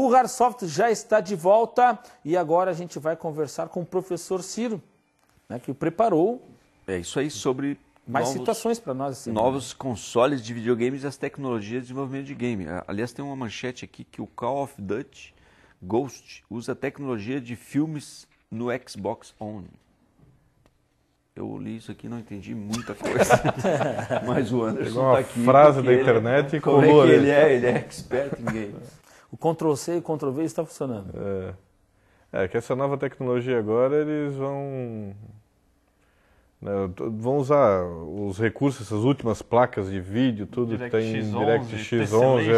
O Hardsoft já está de volta e agora a gente vai conversar com o professor Ciro, né, que preparou. É isso aí sobre mais novos, situações para nós. Assim, novos né? consoles de videogames e as tecnologias de desenvolvimento de game. Aliás, tem uma manchete aqui que o Call of Duty Ghost usa tecnologia de filmes no Xbox One. Eu li isso aqui e não entendi muita coisa. Mas o Anderson Pegou uma tá aqui. frase da é internet e colou. Como é que ele é? Ele é expert em games o Ctrl-C e o Ctrl-V está funcionando. É. é, que essa nova tecnologia agora eles vão... Né, vão usar os recursos, essas últimas placas de vídeo, tudo Direct tem DirectX 11.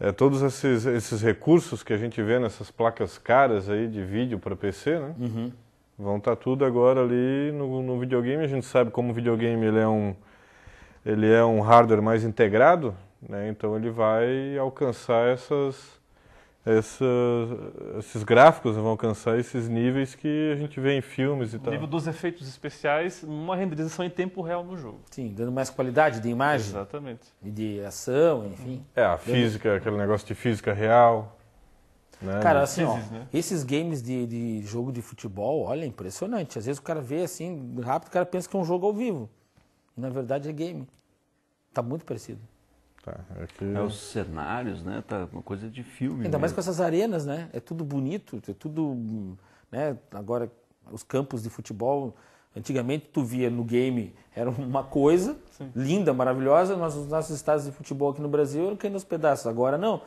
É, é, todos esses, esses recursos que a gente vê nessas placas caras aí de vídeo para PC, né? Uhum. Vão estar tá tudo agora ali no, no videogame. A gente sabe como o videogame ele é um, ele é um hardware mais integrado, né? Então ele vai alcançar essas, essas, esses gráficos, vão alcançar esses níveis que a gente vê em filmes e o tal. nível dos efeitos especiais numa renderização em tempo real no jogo. Sim, dando mais qualidade de imagem. Exatamente. E de ação, enfim. É, a física, dando... aquele negócio de física real. Né? Cara, assim, ó, né? esses games de, de, jogo de futebol, olha, é impressionante. Às vezes o cara vê assim, rápido, o cara pensa que é um jogo ao vivo. E, na verdade é game. Tá muito parecido. Tá, é, é, os cenários, né? Tá uma coisa de filme. Ainda mesmo. mais com essas arenas, né? É tudo bonito, é tudo, né? Agora os campos de futebol, antigamente tu via no game era uma coisa Sim. linda, maravilhosa, mas os nossos estádios de futebol aqui no Brasil eram caindo aos pedaços. Agora não.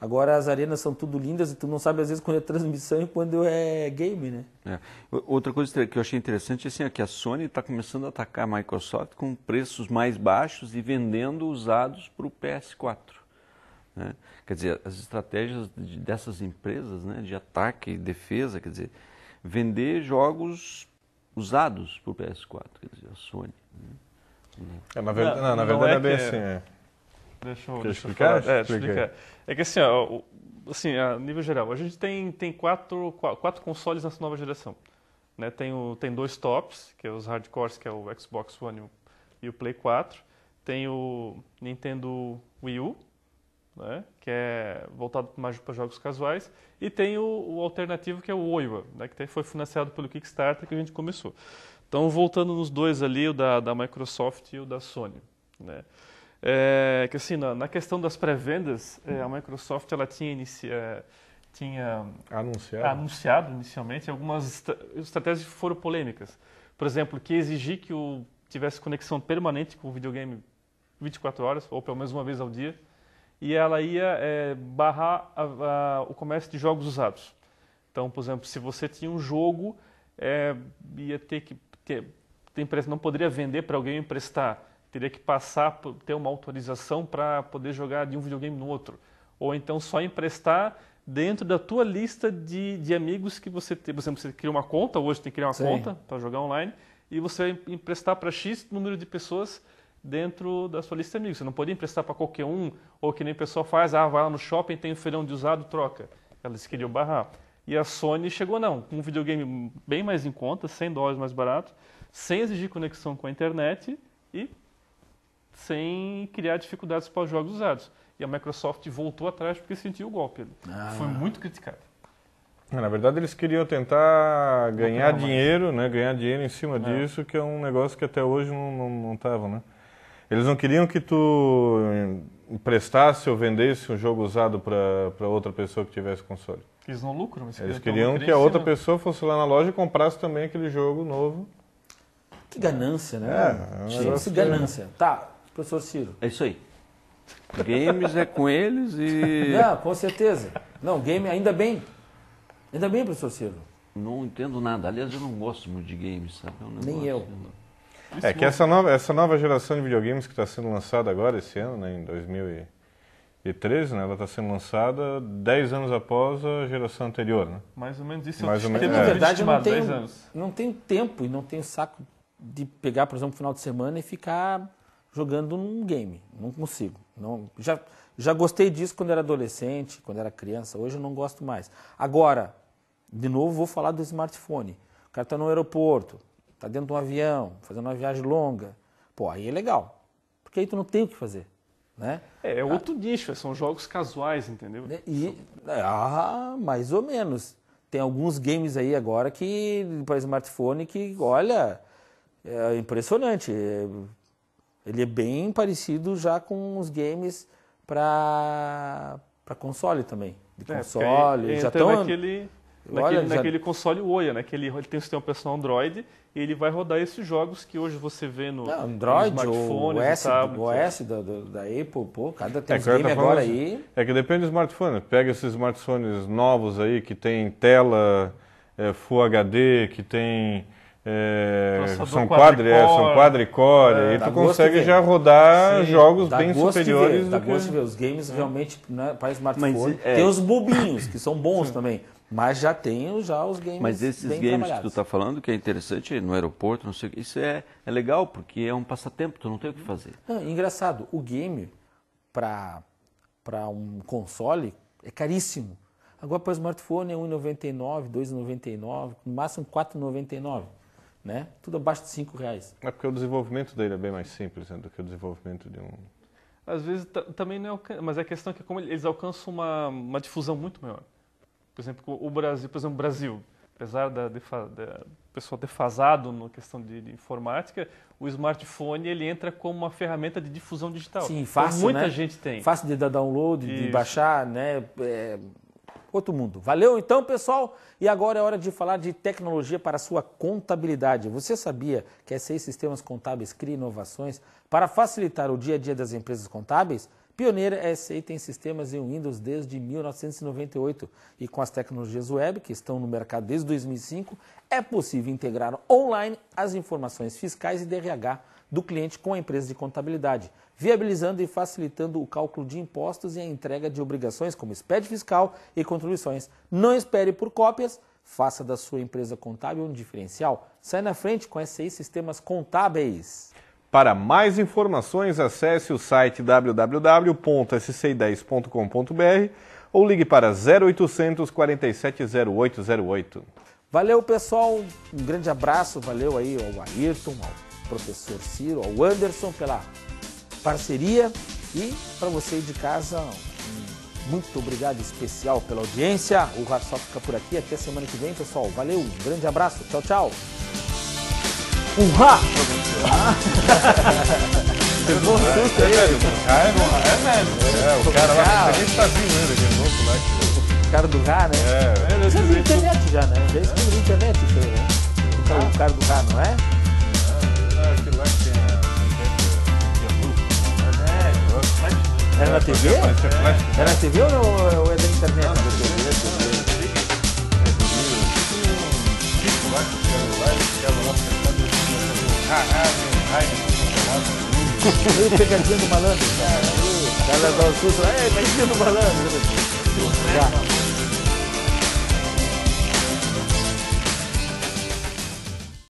Agora as arenas são tudo lindas e tu não sabe às vezes quando é transmissão e quando é game, né? É. Outra coisa que eu achei interessante assim, é que a Sony está começando a atacar a Microsoft com preços mais baixos e vendendo usados para o PS4. Né? Quer dizer, as estratégias de, dessas empresas né, de ataque e defesa, quer dizer, vender jogos usados para o PS4, quer dizer, a Sony. Né? É, na verdade, não, na verdade é, é bem assim, é. Deixa eu, deixa explicar? Eu é, explicar. É que assim, ó, assim, a nível geral, a gente tem, tem quatro, quatro consoles nessa nova geração. Né? Tem, o, tem dois tops, que é os hardcores, que é o Xbox One e o, e o Play 4. Tem o Nintendo Wii U, né? que é voltado mais para jogos casuais, e tem o, o alternativo que é o Oiwa, né? que foi financiado pelo Kickstarter que a gente começou. Então, voltando nos dois ali, o da, da Microsoft e o da Sony. Né? É, que assim, na, na questão das pré-vendas, é, a Microsoft ela tinha, inicia, é, tinha anunciado. anunciado inicialmente algumas estratégias que foram polêmicas. Por exemplo, que exigir que o, tivesse conexão permanente com o videogame 24 horas, ou pelo menos uma vez ao dia, e ela ia é, barrar a, a, o comércio de jogos usados. Então, por exemplo, se você tinha um jogo, é, ia ter que. Ter, a empresa não poderia vender para alguém emprestar teria que passar, ter uma autorização para poder jogar de um videogame no outro. Ou então só emprestar dentro da tua lista de, de amigos que você tem. Por exemplo, você cria uma conta, hoje tem que criar uma Sim. conta para jogar online, e você vai emprestar para X número de pessoas dentro da sua lista de amigos. Você não pode emprestar para qualquer um, ou que nem a pessoal faz, ah, vai lá no shopping, tem um feirão de usado, troca. Elas queriam barrar. E a Sony chegou, não, com um videogame bem mais em conta, 100 dólares mais barato, sem exigir conexão com a internet e sem criar dificuldades para os jogos usados. E a Microsoft voltou atrás porque sentiu o golpe. Ah. Foi muito criticado. É, na verdade, eles queriam tentar ganhar dinheiro, né? ganhar dinheiro em cima é. disso, que é um negócio que até hoje não estava. Não, não né? Eles não queriam que tu emprestasse ou vendesse um jogo usado para outra pessoa que tivesse console. Eles não lucram, mas Eles queriam que a outra né? pessoa fosse lá na loja e comprasse também aquele jogo novo. Que ganância, né? É, é um Gente, que ganância. Tá, professor Ciro. É isso aí. Games é com eles e. Não, com certeza. Não, game ainda bem. Ainda bem, professor Ciro. Não entendo nada. Aliás, eu não gosto muito de games, sabe? É eu Nem né? eu. É que essa nova, essa nova geração de videogames que está sendo lançada agora, esse ano, né, em 2013, né, ela está sendo lançada 10 anos após a geração anterior. Né? Mais ou menos isso. Mais ou menos, é. é. Na verdade, eu não tenho, não tenho tempo e não tenho saco de pegar, por exemplo, um final de semana e ficar jogando um game. Não consigo. Não, já, já gostei disso quando era adolescente, quando era criança. Hoje eu não gosto mais. Agora, de novo, vou falar do smartphone. O cara está no aeroporto, está dentro de um avião, fazendo uma viagem longa. Pô, aí é legal. Porque aí tu não tem o que fazer. Né? É, é ah. outro ah, nicho, são jogos casuais, entendeu? Né, e, ah, mais ou menos. Tem alguns games aí agora que, para smartphone, que, olha, é impressionante. É, ele é bem parecido já com os games para console também. De é, console, é, já tão. Naquele, naquele, olha, naquele já... console Oya, né? Que ele, ele tem o sistema operacional Android e ele vai rodar esses jogos que hoje você vê no, Não, ah, Android, no smartphone, OS, o OS é. da, da, Apple, pô, cada é, tem é, game tá agora aí... Assim, é que depende do smartphone. Né? Pega esses smartphones novos aí que tem tela é, Full HD, que tem... É, são quadri, é, são quadricore, é, e tu consegue já rodar Sim, jogos bem superiores. Ver, que... gosto de ver. Os games hum. realmente né, para smartphone. Mas, tem é. os bobinhos, que são bons Sim. também. Mas já tem já os games. Mas esses games que tu está falando, que é interessante, no aeroporto, não sei isso é, é legal, porque é um passatempo, tu não tem o que fazer. engraçado, o game para um console é caríssimo. Agora para o smartphone é R$ 1,99, R$ 2,99, no máximo R$ 4,99. Né? Tudo abaixo de 5 reais. É porque o desenvolvimento dele é bem mais simples né, do que o desenvolvimento de um... Às vezes também não é... Mas a é questão é que como eles alcançam uma, uma difusão muito maior. Por exemplo, o Brasil, por exemplo, o Brasil, apesar da, defa, da pessoa defasado na questão de, de, informática, o smartphone ele entra como uma ferramenta de difusão digital. Sim, então, fácil, então, Muita né? gente tem. Fácil de dar download, Isso. de baixar, né? É outro mundo. Valeu então, pessoal? E agora é hora de falar de tecnologia para sua contabilidade. Você sabia que a SI Sistemas Contábeis cria inovações para facilitar o dia a dia das empresas contábeis? Pioneira, é a SI tem sistemas em Windows desde 1998 e com as tecnologias web que estão no mercado desde 2005, é possível integrar online as informações fiscais e DRH do cliente com a empresa de contabilidade, viabilizando e facilitando o cálculo de impostos e a entrega de obrigações como SPED fiscal e contribuições. Não espere por cópias, faça da sua empresa contábil um diferencial. Sai na frente com SCI Sistemas Contábeis. Para mais informações, acesse o site www.sci10.com.br ou ligue para 0800 470808. Valeu, pessoal. Um grande abraço. Valeu aí ao Ayrton, ao professor Ciro, ao Anderson pela parceria e para você de casa, muito obrigado especial pela audiência. O Rá só fica por aqui. Até semana que vem, pessoal. Valeu, um grande abraço. Tchau, tchau. Um rá! um susto É velho, o cara é o cara lá, gente tá vindo né? O cara do Rá, né? É, é, já viu internet já, né? Já escreveu na internet, né? O cara do Rá, não é? era na TV? era na TV ou é da internet? na TV, TV. Meio pegadinha do malandro. Cara, o cara do sul, é, pegadinha do malandro. Tá.